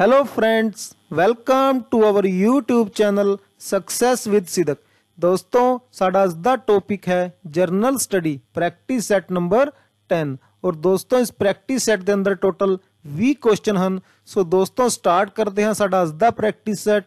Hello friends welcome to our YouTube channel success with Sidak ਦੋਸਤੋ ਸਾਡਾ ਅੱਜ ਦਾ ਟੌਪਿਕ ਹੈ general study practice set number 10 ਔਰ ਦੋਸਤੋ ਇਸ ਪ੍ਰੈਕਟਿਸ ਸੈਟ ਦੇ ਅੰਦਰ ਟੋਟਲ 20 ਕੁਐਸਚਨ ਹਨ ਸੋ ਦੋਸਤੋ ਸਟਾਰਟ ਕਰਦੇ ਹਾਂ ਸਾਡਾ ਅੱਜ ਦਾ practice set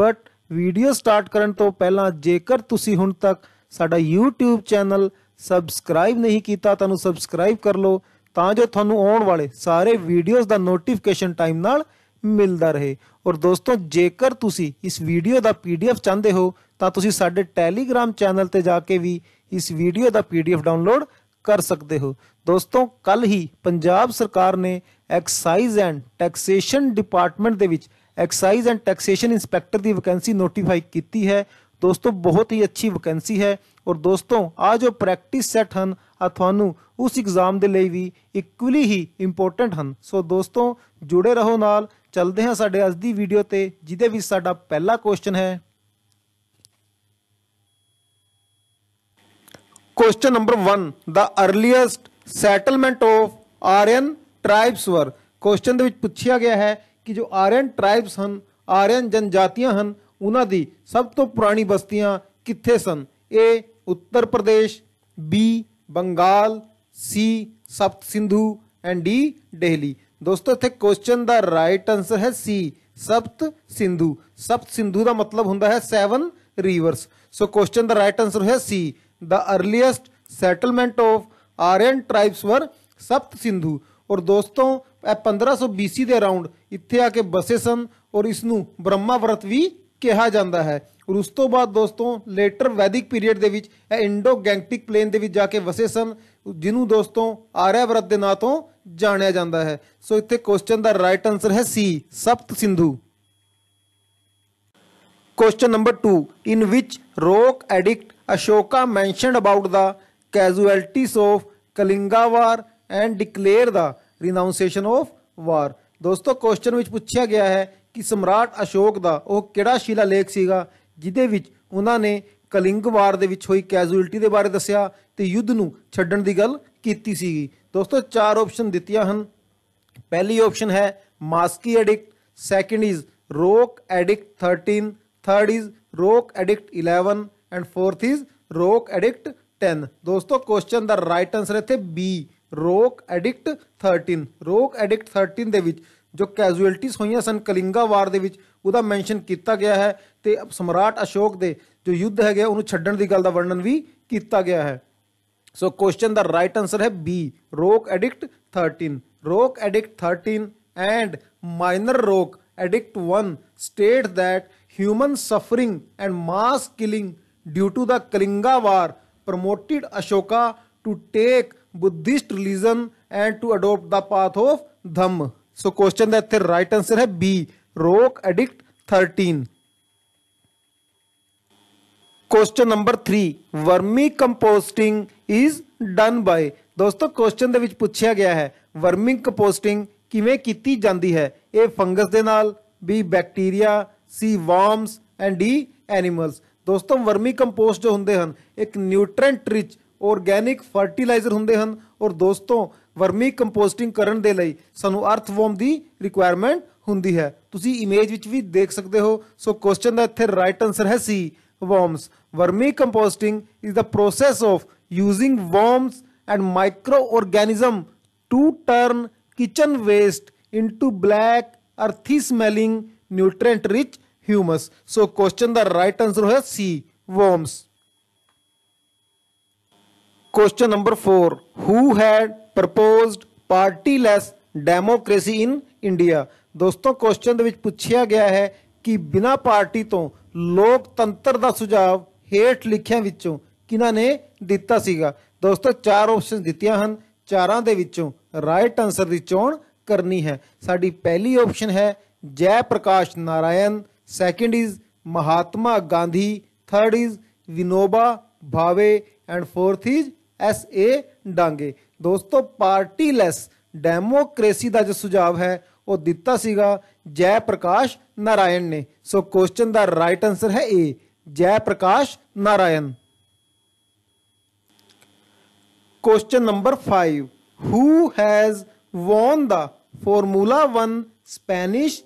but video start ਕਰਨ ਤੋਂ ਪਹਿਲਾਂ ਜੇਕਰ ਤੁਸੀਂ ਹੁਣ ਤੱਕ ਸਾਡਾ YouTube ਚੈਨਲ ਸਬਸਕ੍ਰਾਈਬ ਨਹੀਂ ਕੀਤਾ ਤਾਂ ਨੂੰ ਸਬਸਕ੍ਰਾਈਬ ਕਰ ਲਓ ਤਾਂ ਜੋ ਤੁਹਾਨੂੰ ਆਉਣ ਵਾਲੇ ਸਾਰੇ ਵੀਡੀਓਜ਼ ਦਾ ਨੋਟੀਫਿਕੇਸ਼ਨ ਟਾਈਮ ਨਾਲ ਮਿਲਦਾ ਰਹੇ ਔਰ ਦੋਸਤੋ ਜੇਕਰ ਤੁਸੀਂ ਇਸ ਵੀਡੀਓ ਦਾ ਪੀਡੀਐਫ ਚਾਹੁੰਦੇ ਹੋ ਤਾਂ ਤੁਸੀਂ ਸਾਡੇ ਟੈਲੀਗ੍ਰam ਚੈਨਲ ਤੇ ਜਾ ਕੇ ਵੀ ਇਸ ਵੀਡੀਓ ਦਾ ਪੀਡੀਐਫ ਡਾਊਨਲੋਡ ਕਰ ਸਕਦੇ ਹੋ ਦੋਸਤੋ ਕੱਲ ਹੀ ਪੰਜਾਬ ਸਰਕਾਰ ਨੇ ਐਕਸਾਈਜ਼ ਐਂਡ ਟੈਕਸੇਸ਼ਨ ਡਿਪਾਰਟਮੈਂਟ ਦੇ ਵਿੱਚ ਐਕਸਾਈਜ਼ ਐਂਡ ਟੈਕਸੇਸ਼ਨ ਇੰਸਪੈਕਟਰ ਦੀ ਵੈਕੈਂਸੀ ਨੋਟੀਫਾਈ ਕੀਤੀ ਹੈ दोस्तों बहुत ही अच्छी वैकेंसी है और दोस्तों आज जो प्रैक्टिस सेट हैं ਤੁਹਾਨੂੰ ਉਸ ਐਗਜ਼ਾਮ ਦੇ ਲਈ ਵੀ ਇਕੁਅਲੀ ਹੀ ਇੰਪੋਰਟੈਂਟ ਹਨ ਸੋ ਦੋਸਤੋ ਜੁੜੇ ਰਹੋ ਨਾਲ ਚਲਦੇ ਹਾਂ ਸਾਡੇ ਅੱਜ ਦੀ ਵੀਡੀਓ ਤੇ ਜਿਹਦੇ ਵਿੱਚ ਸਾਡਾ ਪਹਿਲਾ ਕੁਐਸਚਨ ਹੈ ਕੁਐਸਚਨ ਨੰਬਰ 1 ਦਾ earliest settlement of Aryan tribes were question ਦੇ ਵਿੱਚ ਪੁੱਛਿਆ ਗਿਆ ਹੈ ਕਿ ਜੋ ਆਰੀਅਨ ਟ੍ਰਾਈਬਸ ਹਨ ਆਰੀਅਨ ਜਨਜਾਤੀਆਂ ਹਨ ਉਹਨਾਂ ਦੀ ਸਭ ਤੋਂ ਪੁਰਾਣੀ ਬਸਤੀਆਂ ਕਿੱਥੇ ਸਨ ਏ ਉੱਤਰ ਪ੍ਰਦੇਸ਼ ਬੀ बंगाल सी सप्त सिंधु एंड डी डेहली दोस्तों इतने क्वेश्चन का राइट आंसर है सी सप्त सिंधु सप्त सिंधु का मतलब होंगे है सैवन रिवर्स सो क्वेश्चन का राइट आंसर है C the earliest settlement of Aryan tribes were Sapta Sindhu और दोस्तों पंद्रह सौ बीसी के अराउंड इतने आके बसे सन और ਇਸ ਨੂੰ ਬ੍ਰਹਮਾਵਰਤ ਵੀ ਕਿਹਾ ਜਾਂਦਾ ਹੈ ਔਰ ਉਸ ਤੋਂ ਬਾਅਦ ਦੋਸਤੋ ਲੇਟਰ ਵੈਦਿਕ ਪੀਰੀਅਡ ਦੇ ਵਿੱਚ ਇਹ ਇੰਡੋ ਗੈਂਗਟਿਕ ਪਲੇਨ ਦੇ ਵਿੱਚ ਜਾ ਕੇ ਵਸੇ ਸਨ ਜਿਹਨੂੰ ਦੋਸਤੋ ਆਰਿਆਵਰਤ ਦੇ ਨਾਂ ਤੋਂ ਜਾਣਿਆ ਜਾਂਦਾ ਹੈ ਸੋ ਇੱਥੇ ਕੁਐਸਚਨ ਦਾ ਰਾਈਟ ਆਨਸਰ ਹੈ C Sapta Sindhu question number 2 in which rock edict Ashoka mentioned about the casualties of Kalinga war and declare the renunciation of war ਦੋਸਤੋ ਕੁਐਸਚਨ ਵਿੱਚ ਪੁੱਛਿਆ ਗਿਆ ਹੈ ਕਿ ਸਮਰਾਟ ਅਸ਼ੋਕ ਦਾ ਉਹ ਕਿਹੜਾ ਸ਼ਿਲਾਲੇਖ ਲੇਖ ਸੀਗਾ ਜਿਦੇ ਵਿੱਚ ਉਹਨਾਂ ਨੇ ਕਲਿੰਗ ਵਾਰ ਦੇ ਵਿੱਚ ਹੋਈ ਕੈਜੂਅਲਟੀ ਦੇ ਬਾਰੇ ਦੱਸਿਆ ਤੇ ਯੁੱਧ ਨੂੰ ਛੱਡਣ ਦੀ ਗੱਲ ਕੀਤੀ ਸੀਗੀ ਦੋਸਤੋ ਚਾਰ ਆਪਸ਼ਨ ਦਿੱਤੀਆਂ ਹਨ ਪਹਿਲੀ ਆਪਸ਼ਨ ਹੈ Maski edict second is rock edict 13 third is rock edict 11 and fourth is rock edict 10 ਦੋਸਤੋ ਕੁਐਸਚਨ ਦਾ ਰਾਈਟ ਆਨਸਰ ਇੱਥੇ B rock edict 13 rock edict 13 ਦੇ ਵਿੱਚ ਜੋ ਕੈਜੂਅਲਟੀਜ਼ ਹੋਈਆਂ ਸਨ ਕਲਿੰਗਾ ਵਾਰ ਦੇ ਵਿੱਚ ਉਹਦਾ ਮੈਂਸ਼ਨ ਕੀਤਾ ਗਿਆ ਹੈ ਤੇ ਸਮਰਾਟ ਅਸ਼ੋਕ ਦੇ ਜੋ ਯੁੱਧ ਹੈਗੇ ਉਹਨੂੰ ਛੱਡਣ ਦੀ ਗੱਲ ਦਾ ਵਰਣਨ ਵੀ ਕੀਤਾ ਗਿਆ ਹੈ ਸੋ ਕੁਐਸਚਨ ਦਾ ਰਾਈਟ ਆਨਸਰ ਹੈ B rock edict 13 rock edict 13 and minor rock edict 1 state that human suffering and mass killing due to the Kalinga war promoted Ashoka to take Buddhist religion and to adopt the path of Dhamma so question that right answer है B rock edict thirteen question number three vermicomposting is done by ਦੋਸਤੋ question ਦੇ ਵਿੱਚ ਪੁੱਛਿਆ ਗਿਆ ਹੈ worming composting ਕਿਵੇਂ ਕੀਤੀ ਜਾਂਦੀ ਹੈ ਇਹ ਫੰਗਸ ਦੇ ਨਾਲ ਵੀ bacteria C worms and D animals ਦੋਸਤੋ ਵਰਮੀ ਕੰਪੋਸਟ ਜੋ ਹੁੰਦੇ ਹਨ ਇੱਕ ਨਿਊਟ੍ਰੈਂਟ ਰਿਚ ਆਰਗੈਨਿਕ ਫਰਟੀਲਾਈਜ਼ਰ ਹੁੰਦੇ ਹਨ ਔਰ ਦੋਸਤੋ ਵਰਮੀ ਕੰਪੋਸਟਿੰਗ ਕਰਨ ਦੇ ਲਈ ਸਾਨੂੰ ਅਰਥਵੋਮ ਦੀ ਰਿਕੁਆਇਰਮੈਂਟ ਹੁੰਦੀ ਹੈ ਤੁਸੀਂ ਇਮੇਜ ਵਿੱਚ ਵੀ ਦੇਖ ਸਕਦੇ ਹੋ ਸੋ ਕੁਐਸਚਨ ਦਾ ਇੱਥੇ ਰਾਈਟ ਆਨਸਰ ਹੈ C worms vermi composting is the process of using worms and microorganism to turn kitchen waste into black earthy smelling nutrient rich humus so question the right answer is c worms question number 4. Who had proposed partyless democracy in India ਦੋਸਤੋ question ਦੇ ਵਿੱਚ ਪੁੱਛਿਆ ਗਿਆ ਹੈ ਕਿ ਬਿਨਾ party ਤੋਂ ਲੋਕਤੰਤਰ ਦਾ ਸੁਝਾਵ ਹੇਠ ਲਿਖਿਆਂ ਵਿੱਚੋਂ ਕਿਨਾਂ ਨੇ ਦਿੱਤਾ ਸੀਗਾ ਦੋਸਤੋ ਚਾਰ ਆਪਸ਼ਨਸ ਦਿੱਤੀਆਂ ਹਨ ਚਾਰਾਂ ਦੇ ਵਿੱਚੋਂ ਰਾਈਟ ਆਨਸਰ ਦੀ ਚੋਣ ਕਰਨੀ ਹੈ ਸਾਡੀ ਪਹਿਲੀ ਆਪਸ਼ਨ ਹੈ Jai Prakash Narayan second is Mahatma Gandhi third is Vinoba Bhave and fourth is S A Dange ਦੋਸਤੋ ਪਾਰਟੀਲੈਸ ਡੈਮੋਕ੍ਰੇਸੀ ਦਾ ਜੋ ਸੁਝਾਅ ਹੈ ਉਹ ਦਿੱਤਾ ਸੀਗਾ ਜੈ ਪ੍ਰਕਾਸ਼ ਨਾਰਾਇਣ ਨੇ ਸੋ ਕੁਐਸਚਨ ਦਾ ਰਾਈਟ ਆਨਸਰ ਹੈ A Jai Prakash Narayan question number five who has won the Formula One Spanish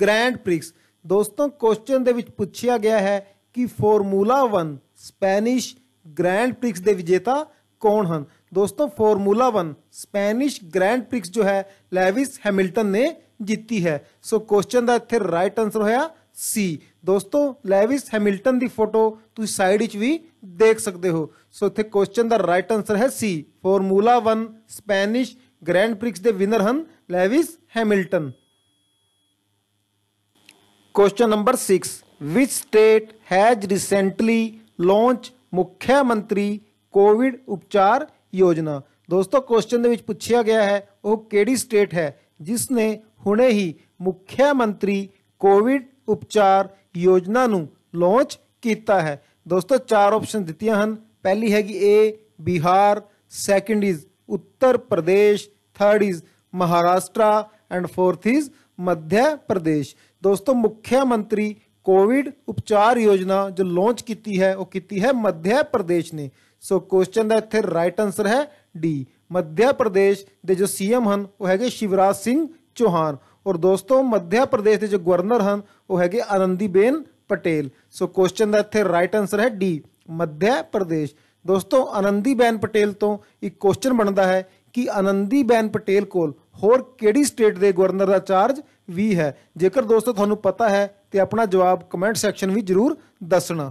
Grand Prix दोस्तों क्वेश्चन ਦੇ ਵਿੱਚ ਪੁੱਛਿਆ ਗਿਆ ਹੈ ਕਿ ਫਾਰਮੂਲਾ 1 ਸਪੈਨਿਸ਼ ਗ੍ਰੈਂਡ ਪ੍ਰਿਕਸ ਦੇ ਵਿਜੇਤਾ कौन हैं दोस्तों Formula One Spanish Grand Prix जो है लेविस हैमिल्टन ने जीती है सो क्वेश्चन ਦਾ ਇੱਥੇ ਰਾਈਟ ਆਨਸਰ ਹੋਇਆ ਸੀ ਦੋਸਤੋ ਲੈਵਿਸ ਹੈਮਿਲਟਨ ਦੀ ਫੋਟੋ ਤੁਸੀਂ ਸਾਈਡ ਵਿੱਚ ਵੀ ਦੇਖ ਸਕਦੇ ਹੋ ਸੋ ਇੱਥੇ ਕੁਐਸਚਨ ਦਾ ਰਾਈਟ ਆਨਸਰ ਹੈ C Formula 1 Spanish Grand Prix ਦੇ ਵਿਨਰ ਹਨ Lewis Hamilton question number 6 which state has recently launch Mukhya Mantri Covid ਉਪਚਾਰ ਯੋਜਨਾ ਦੋਸਤੋ ਕੁਐਸਚਨ ਦੇ ਵਿੱਚ ਪੁੱਛਿਆ ਗਿਆ ਹੈ ਉਹ ਕਿਹੜੀ ਸਟੇਟ ਹੈ ਜਿਸ ਨੇ ਹੁਣੇ ਹੀ ਮੁੱਖ ਮੰਤਰੀ ਕੋਵਿਡ ਉਪਚਾਰ ਯੋਜਨਾ ਨੂੰ ਲਾਂਚ ਕੀਤਾ ਹੈ ਦੋਸਤੋ ਚਾਰ ਆਪਸ਼ਨ ਦਿੱਤੀਆਂ ਹਨ ਪਹਿਲੀ ਹੈਗੀ ਏ Bihar second is Uttar Pradesh third is Maharashtra and fourth is Madhya Pradesh ਦੋਸਤੋ ਮੁੱਖ ਮੰਤਰੀ कोविड उपचार योजना जो लॉन्च की है वह की है मध्य प्रदेश ने सो क्वेश्चन का इतने राइट आंसर है डी मध्य प्रदेश के जो सीएम हैं वो है शिवराज सिंह चौहान और दोस्तों मध्य प्रदेश के जो गवर्नर हैं वह है आनंदीबेन पटेल सो क्वेश्चन का इतने राइट आंसर है डी मध्य प्रदेश दोस्तों आनंदीबेन पटेल तो एक क्वेश्चन बनता है कि आनंदीबेन पटेल ਕੋਲ ਹੋਰ ਕਿਹੜੀ ਸਟੇਟ ਦੇ ਗਵਰਨਰ ਦਾ ਚਾਰਜ ਵੀ ਹੈ ਜੇਕਰ ਦੋਸਤੋ ਤੁਹਾਨੂੰ ਪਤਾ ਤੇ ਆਪਣਾ ਜਵਾਬ ਕਮੈਂਟ ਸੈਕਸ਼ਨ ਵਿੱਚ ਜ਼ਰੂਰ ਦੱਸਣਾ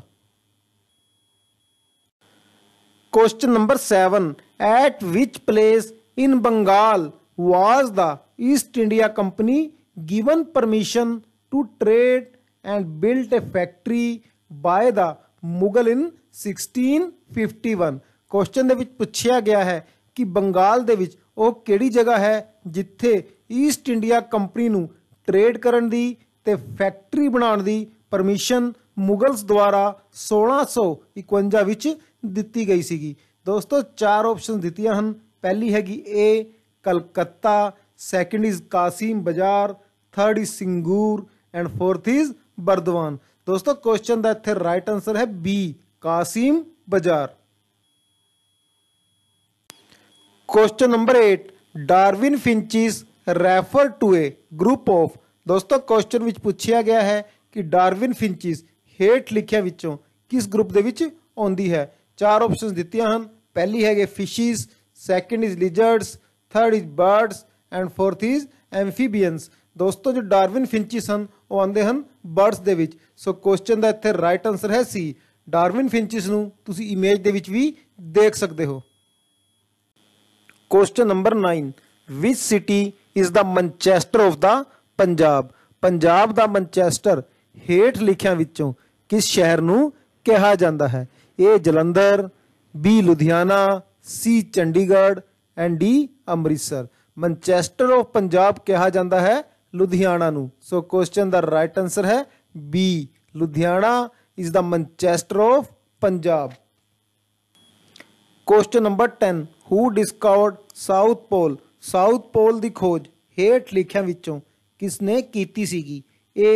question number 7 at which place in Bengal was the East India Company given permission to trade and built a factory by the Mughal in 1651 question ਦੇ ਵਿੱਚ ਪੁੱਛਿਆ ਗਿਆ ਹੈ ਕਿ ਬੰਗਾਲ ਦੇ ਵਿੱਚ ਉਹ ਕਿਹੜੀ ਜਗ੍ਹਾ ਹੈ ਜਿੱਥੇ ਈਸਟ ਇੰਡੀਆ ਕੰਪਨੀ ਨੂੰ ਟ੍ਰੇਡ ਕਰਨ ਦੀ ਤੇ ਫੈਕਟਰੀ ਬਣਾਉਣ ਦੀ ਪਰਮਿਸ਼ਨ ਮੁਗਲਸ ਦੁਆਰਾ 1651 ਵਿੱਚ ਦਿੱਤੀ ਗਈ ਸੀਗੀ ਦੋਸਤੋ ਚਾਰ ਆਪਸ਼ਨ ਦਿੱਤੀਆਂ ਹਨ ਪਹਿਲੀ ਹੈਗੀ A Calcutta second is Kasim Bazar third is Singur and fourth is Burdwan ਦੋਸਤੋ ਕੁਐਸਚਨ ਦਾ ਇੱਥੇ ਰਾਈਟ ਆਨਸਰ ਹੈ B Kasim Bazar question number 8 Darwin finches refer to a group of ਦੋਸਤੋ ਕੁਐਸਚਨ ਵਿੱਚ ਪੁੱਛਿਆ ਗਿਆ ਹੈ ਕਿ ਡਾਰਵਿਨ ਫਿੰਚਿਸ ਹੇਠ ਲਿਖਿਆ ਵਿੱਚੋਂ ਕਿਸ ਗਰੁੱਪ ਦੇ ਵਿੱਚ ਆਉਂਦੀ ਹੈ ਚਾਰ ਆਪਸ਼ਨਸ ਦਿੱਤੀਆਂ ਹਨ ਪਹਿਲੀ ਹੈਗੇ fishes second is lizards third is birds and fourth is amphibians ਦੋਸਤੋ ਜੋ ਡਾਰਵਿਨ ਫਿੰਚਿਸ ਹਨ ਉਹ ਆਉਂਦੇ ਹਨ ਬਰਡਸ ਦੇ ਵਿੱਚ ਸੋ ਕੁਐਸਚਨ ਦਾ ਇੱਥੇ ਰਾਈਟ ਆਨਸਰ ਹੈ ਸੀ ਡਾਰਵਿਨ ਫਿੰਚਿਸ ਨੂੰ ਤੁਸੀਂ ਇਮੇਜ ਦੇ ਵਿੱਚ ਵੀ ਦੇਖ ਸਕਦੇ ਹੋ question number 9 which city is the Manchester of the Punjab Punjab ਦਾ ਮੰਚੈਸਟਰ ਹੇਠ ਲਿਖਿਆਂ ਵਿੱਚੋਂ ਕਿਸ ਸ਼ਹਿਰ ਨੂੰ ਕਿਹਾ ਜਾਂਦਾ ਹੈ ਇਹ Jalandhar B Ludhiana C Chandigarh and D Amritsar Manchester of Punjab ਕਿਹਾ ਜਾਂਦਾ ਹੈ ਲੁਧਿਆਣਾ ਨੂੰ ਸੋ ਕੁਐਸਚਨ ਦਾ ਰਾਈਟ ਆਨਸਰ ਹੈ B Ludhiana is the Manchester of Punjab question number 10 who discovered South Pole South Pole ਦੀ ਖੋਜ ਹੇਠ ਲਿਖਿਆਂ ਵਿੱਚੋਂ किसने की सी A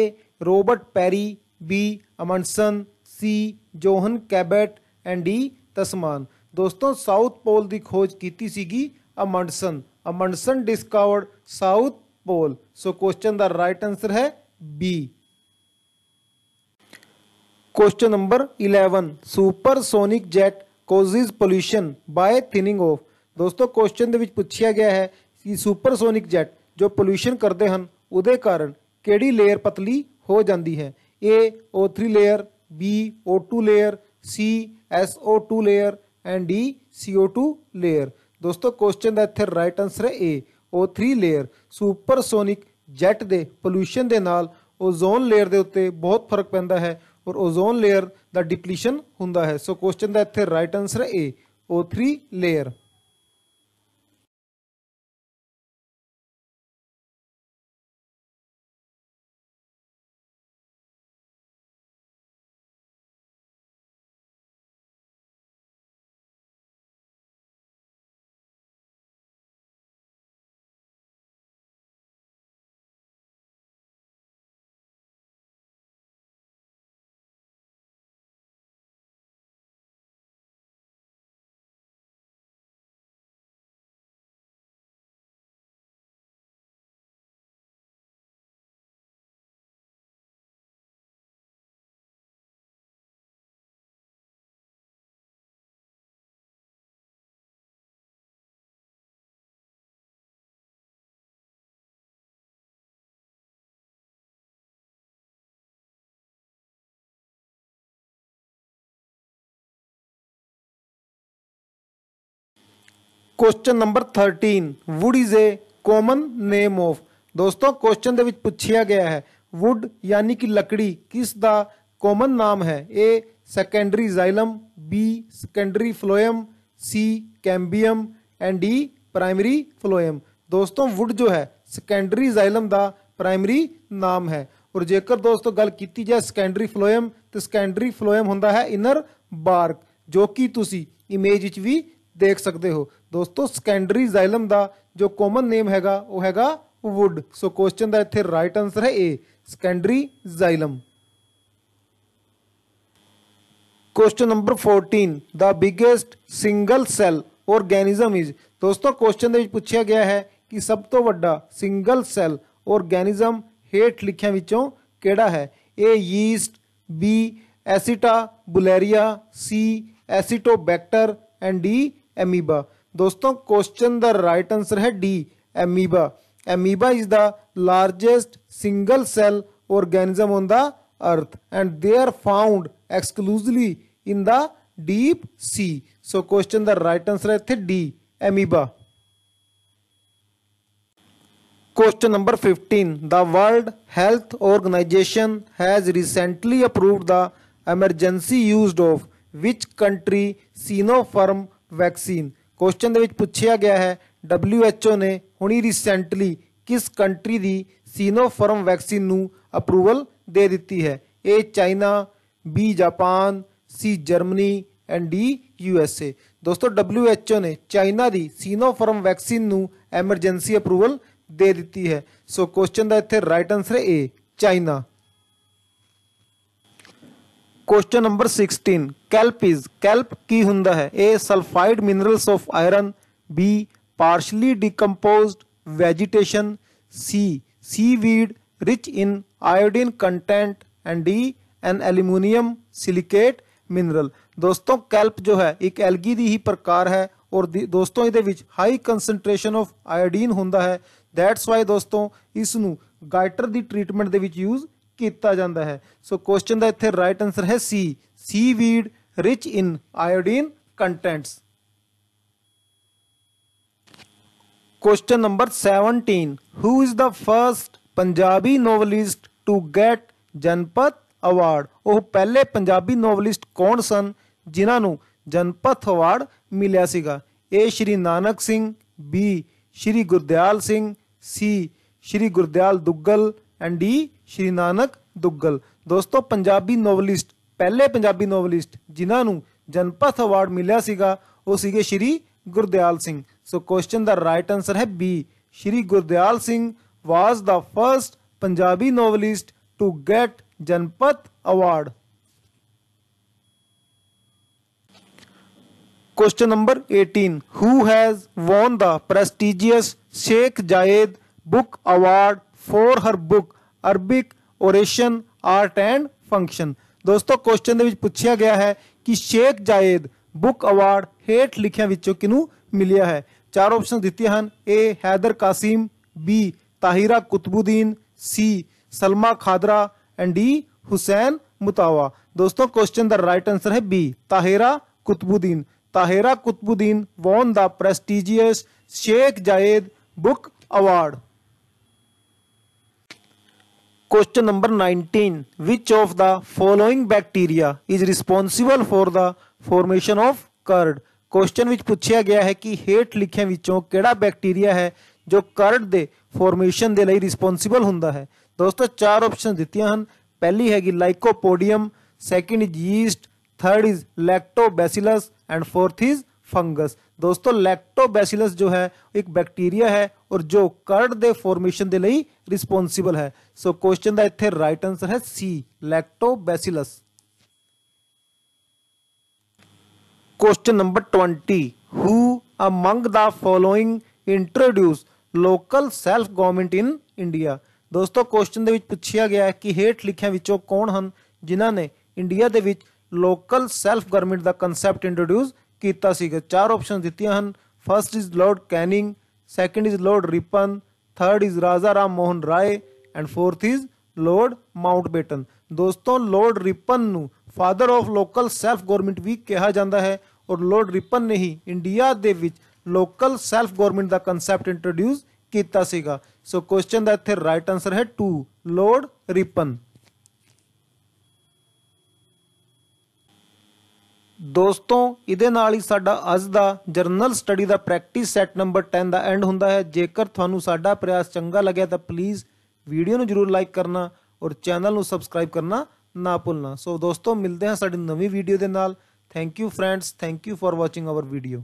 Robert Peary B Amundsen C John Cabot and D Tasman दोस्तों साउथ पोल की खोज की सी Amundsen अमंडसन discovered South Pole so question का राइट आंसर है B question number 11 supersonic jet causes pollution by thinning of दोस्तों question पूछा गया है कि सुपरसोनिक जैट जो पोल्यूशन करते हैं ਉਹਦੇ ਕਾਰਨ ਕਿਹੜੀ ਲੇਅਰ ਪਤਲੀ ਹੋ ਜਾਂਦੀ ਹੈ A O3 layer B O2 layer C SO2 layer and D CO2 layer ਦੋਸਤੋ ਕੁਐਸਚਨ ਦਾ ਇੱਥੇ ਰਾਈਟ ਆਨਸਰ ਹੈ A O3 layer supersonic jet ਦੇ ਪੋਲੂਸ਼ਨ ਦੇ ਨਾਲ ਓਜ਼ੋਨ ਲੇਅਰ ਦੇ ਉੱਤੇ ਬਹੁਤ ਫਰਕ ਪੈਂਦਾ ਹੈ ਔਰ ਓਜ਼ੋਨ ਲੇਅਰ ਦਾ ਡਿਪਲੀਸ਼ਨ ਹੁੰਦਾ ਹੈ ਸੋ ਕੁਐਸਚਨ ਦਾ ਇੱਥੇ ਰਾਈਟ ਆਨਸਰ ਹੈ A O3 layer question number thirteen wood is a common name of दोस्तों ਕੁਐਸਚਨ ਦੇ ਵਿੱਚ ਪੁੱਛਿਆ ਗਿਆ ਹੈ ਵੁੱਡ ਯਾਨੀ ਕਿ ਲੱਕੜੀ ਕਿਸ ਦਾ ਕਾਮਨ ਨਾਮ ਹੈ A secondary xylem B secondary C cambium and D primary phloem दोस्तों वुड जो है सेकेंडरी जाइलम का प्राइमरी नाम है और जेकर दोस्तों गल की जाए सेकेंडरी फ्लोएम तो सेकेंडरी फ्लोएम होंगे इनर बार्क जो कि तुम इमेज भी देख सकते हो ਦੋਸਤੋ ਸੈਕੰਡਰੀ ਜਾਇਲਮ ਦਾ ਜੋ ਕਾਮਨ ਨੇਮ ਹੈਗਾ ਉਹ ਹੈਗਾ ਵੁੱਡ ਸੋ ਕੁਐਸਚਨ ਦਾ ਇੱਥੇ ਰਾਈਟ ਆਨਸਰ ਹੈ A secondary xylem question number 14 the biggest single cell organism is दोस्तों क्वेश्चन ਦੇ ਵਿੱਚ ਪੁੱਛਿਆ ਗਿਆ ਹੈ ਕਿ ਸਭ ਤੋਂ ਵੱਡਾ ਸਿੰਗਲ ਸੈਲ ਆਰਗੇਨਿਜ਼ਮ ਹੇਠ ਲਿਖਿਆਂ ਵਿੱਚੋਂ ਕਿਹੜਾ ਹੈ A yeast B Acetabularia C Acetobacter and D amoeba दोस्तों क्वेश्चन द राइट आंसर है D amoeba amoeba is the largest single cell organism on the earth and they are found exclusively in the deep sea so question the right answer है इतना D amoeba question number fifteen the World Health Organization has recently approved the emergency used of which country Sinopharm vaccine question ਦੇ ਵਿੱਚ ਪੁੱਛਿਆ ਗਿਆ ਹੈ WHO ਨੇ ਹੁਣੀ recently ਕਿਸ ਕੰਟਰੀ ਦੀ ਸੀਨੋਫਰਮ ਵੈਕਸੀਨ ਨੂੰ ਅਪਰੂਵਲ ਦੇ ਦਿੱਤੀ ਹੈ A China B Japan C Germany and D USA दोस्तों डब्ल्यू एच ओ ने ਚਾਈਨਾ ਦੀ ਸੀਨੋਫਰਮ ਵੈਕਸੀਨ ਨੂੰ ਐਮਰਜੈਂਸੀ ਅਪਰੂਵਲ ਦੇ ਦਿੱਤੀ ਹੈ ਸੋ ਕੁਐਸਚਨ ਦਾ ਇੱਥੇ ਰਾਈਟ ਆਨਸਰ ਹੈ A China question number sixteen kelp is kelp की ਹੁੰਦਾ ਹੈ A sulphide minerals of iron B partially decomposed vegetation c seaweed rich in iodine content and d an aluminium silicate mineral ਦੋਸਤੋ ਕੈਲਪ ਜੋ ਹੈ ਇੱਕ algae ਦੀ ਹੀ ਪ੍ਰਕਾਰ ਹੈ ਔਰ ਦੋਸਤੋ ਇਹਦੇ ਵਿੱਚ ਹਾਈ ਕਨਸੈਂਟ੍ਰੇਸ਼ਨ ਆਫ ਆਇਓਡੀਨ ਹੁੰਦਾ ਹੈ ਦੈਟਸ ਵਾਈ ਦੋਸਤੋ ਇਸ ਨੂੰ ਗਾਈਟਰ ਦੀ ਟ੍ਰੀਟਮੈਂਟ ਦੇ ਵਿੱਚ ਯੂਜ਼ ਕੀਤਾ ਜਾਂਦਾ ਹੈ ਸੋ ਕੁਐਸਚਨ ਦਾ ਇੱਥੇ ਰਾਈਟ ਆਨਸਰ ਹੈ C seaweed rich in iodine contents question number 17 who is the first Punjabi novelist to get Jnanpith award ਉਹ ਪਹਿਲੇ ਪੰਜਾਬੀ ਨੋਵਲਿਸਟ ਕੌਣ ਸਨ ਜਿਨ੍ਹਾਂ ਨੂੰ ਜਨਪਥ ਅਵਾਰਡ ਮਿਲਿਆ ਸੀਗਾ A Shri Nanak Singh B Shri Gurdial Singh C Shri Gurdial Duggal and D Shri Nanak Duggal ਦੋਸਤੋ ਪੰਜਾਬੀ ਨੋਵਲਿਸਟ ਪਹਿਲੇ ਪੰਜਾਬੀ ਨੋਵਲਿਸਟ ਜਿਨ੍ਹਾਂ ਨੂੰ ਜਨਪਥ ਅਵਾਰਡ ਮਿਲਿਆ ਸੀਗਾ ਉਹ ਸੀਗੇ ਸ਼੍ਰੀ ਗੁਰਦਿਆਲ ਸਿੰਘ ਸੋ ਕੁਐਸਚਨ ਦਾ ਰਾਈਟ ਆਨਸਰ ਹੈ B Shri Gurdial Singh was the first Punjabi novelist to get Jnanpith award question number 18 who has won the prestigious Sheikh Zayed book award for her book Arabic oration art and function दोस्तों question पूछा गया है कि Sheikh Zayed book award हेठ लिखिया किनू मिलिया है चार ऑप्शन दिखाई हैं A Haider Kassem B Tahera Qutbuddin C Salma Khadra and D Hussain Mutawa दोस्तों क्वेश्चन का राइट आंसर है B Tahera Qutbuddin Tahera Qutbuddin won the prestigious Sheikh Zayed book award question number nineteen which of the following bacteria is responsible for the formation of curd question which पूछा गया है कि हेठ लिखे विचों केड़ा बैक्टीरिया है जो करड के फॉर्मेशन के लिए रिस्पोंसिबल हों है दोस्तों चार ऑप्शन दिखाई हैं पहली हैगी lycopodium second is yeast third is lactobacillus and fourth is fungus ਦੋਸਤੋ ਲੈਕਟੋਬੈਸਿਲਸ ਜੋ ਹੈ ਇੱਕ ਬੈਕਟੀਰੀਆ ਹੈ ਔਰ ਜੋ ਕਰਡ ਦੇ ਫਾਰਮੇਸ਼ਨ ਦੇ ਲਈ ਰਿਸਪੌਂਸਿਬਲ ਹੈ ਸੋ ਕੁਐਸਚਨ ਦਾ ਇੱਥੇ ਰਾਈਟ ਆਨਸਰ ਹੈ C lactobacillus question number 20 who among the following introduce local self government in India ਦੋਸਤੋ ਕੁਐਸਚਨ ਦੇ ਵਿੱਚ ਪੁੱਛਿਆ ਗਿਆ ਹੈ ਕਿ ਹੇਠ ਲਿਖਿਆਂ ਵਿੱਚੋਂ ਕੌਣ ਹਨ ਜਿਨ੍ਹਾਂ ਨੇ ਇੰਡੀਆ ਦੇ ਵਿੱਚ ਲੋਕਲ ਸੈਲਫ ਗਵਰਨਮੈਂਟ ਦਾ ਕਨਸੈਪਟ ਇੰਟਰੋਡਿਊਸ ਕੀਤਾ ਸੀਗਾ ਚਾਰ ਆਪਸ਼ਨ ਦਿੱਤੀਆਂ ਹਨ first is Lord Canning second is Lord Ripon third is Raja Ram Mohan Roy and fourth is Lord Mountbatten ਦੋਸਤੋ ਲਾਰਡ ਰਿਪਨ ਨੂੰ father of local self government ਵੀ ਕਿਹਾ ਜਾਂਦਾ ਹੈ ਔਰ ਲਾਰਡ ਰਿਪਨ ਨੇ ਹੀ ਇੰਡੀਆ ਦੇ ਵਿੱਚ ਲੋਕਲ ਸੈਲਫ ਗਵਰਨਮੈਂਟ ਦਾ ਕਨਸੈਪਟ ਇੰਟਰੋਡਿਊਸ ਕੀਤਾ ਸੀਗਾ ਸੋ ਕੁਐਸਚਨ ਦਾ ਇੱਥੇ ਰਾਈਟ ਆਨਸਰ ਹੈ 2 ਲਾਰਡ ਰਿਪਨ ਦੋਸਤੋ ਇਹਦੇ ਨਾਲ ਹੀ ਸਾਡਾ ਅੱਜ ਦਾ ਜਰਨਲ ਸਟੱਡੀ ਦਾ ਪ੍ਰੈਕਟਿਸ ਸੈੱਟ ਨੰਬਰ 10 ਦਾ ਐਂਡ ਹੁੰਦਾ ਹੈ ਜੇਕਰ ਤੁਹਾਨੂੰ ਸਾਡਾ ਪ੍ਰਯਾਸ ਚੰਗਾ ਲੱਗਿਆ ਤਾਂ ਪਲੀਜ਼ ਵੀਡੀਓ ਨੂੰ ਜਰੂਰ ਲਾਈਕ ਕਰਨਾ ਔਰ ਚੈਨਲ ਨੂੰ ਸਬਸਕ੍ਰਾਈਬ ਕਰਨਾ ਨਾ ਭੁੱਲਣਾ ਸੋ ਦੋਸਤੋ ਮਿਲਦੇ ਹਾਂ ਸਾਡੀ ਨਵੀਂ ਵੀਡੀਓ ਦੇ ਨਾਲ thank you friends thank you for watching our video